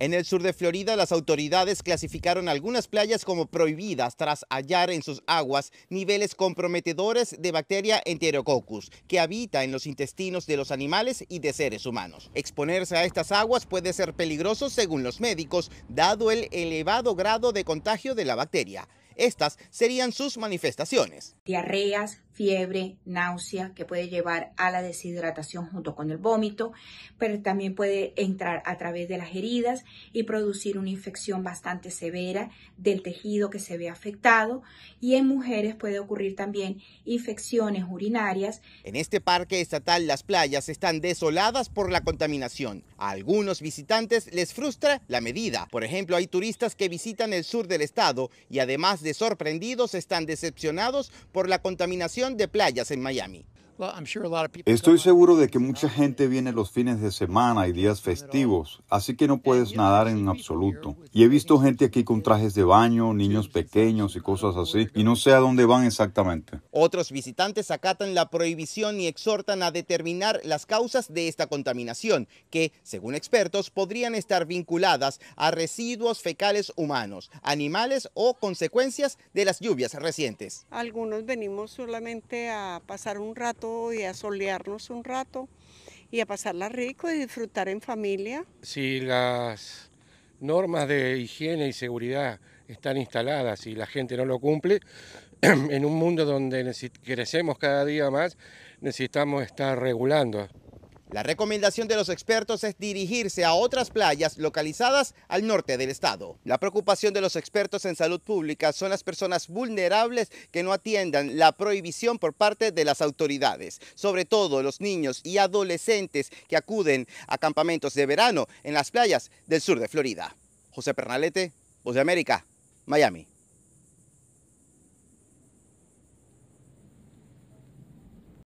En el sur de Florida, las autoridades clasificaron algunas playas como prohibidas tras hallar en sus aguas niveles comprometedores de bacteria Enterococcus, que habita en los intestinos de los animales y de seres humanos. Exponerse a estas aguas puede ser peligroso según los médicos, dado el elevado grado de contagio de la bacteria. Estas serían sus manifestaciones. Diarreas, fiebre, náusea, que puede llevar a la deshidratación junto con el vómito, pero también puede entrar a través de las heridas y producir una infección bastante severa del tejido que se ve afectado. Y en mujeres puede ocurrir también infecciones urinarias. En este parque estatal las playas están desoladas por la contaminación. A algunos visitantes les frustra la medida. Por ejemplo, hay turistas que visitan el sur del estado y además de sorprendidos están decepcionados por la contaminación de playas en Miami. Estoy seguro de que mucha gente viene los fines de semana y días festivos, así que no puedes nadar en absoluto. Y he visto gente aquí con trajes de baño, niños pequeños y cosas así, y no sé a dónde van exactamente. Otros visitantes acatan la prohibición y exhortan a determinar las causas de esta contaminación, que, según expertos, podrían estar vinculadas a residuos fecales humanos, animales o consecuencias de las lluvias recientes. Algunos venimos solamente a pasar un rato y a solearnos un rato y a pasarla rico y disfrutar en familia. Si las normas de higiene y seguridad están instaladas y la gente no lo cumple, en un mundo donde crecemos cada día más, necesitamos estar regulando. La recomendación de los expertos es dirigirse a otras playas localizadas al norte del estado. La preocupación de los expertos en salud pública son las personas vulnerables que no atiendan la prohibición por parte de las autoridades, sobre todo los niños y adolescentes que acuden a campamentos de verano en las playas del sur de Florida. José Pernalete, Voz de América, Miami.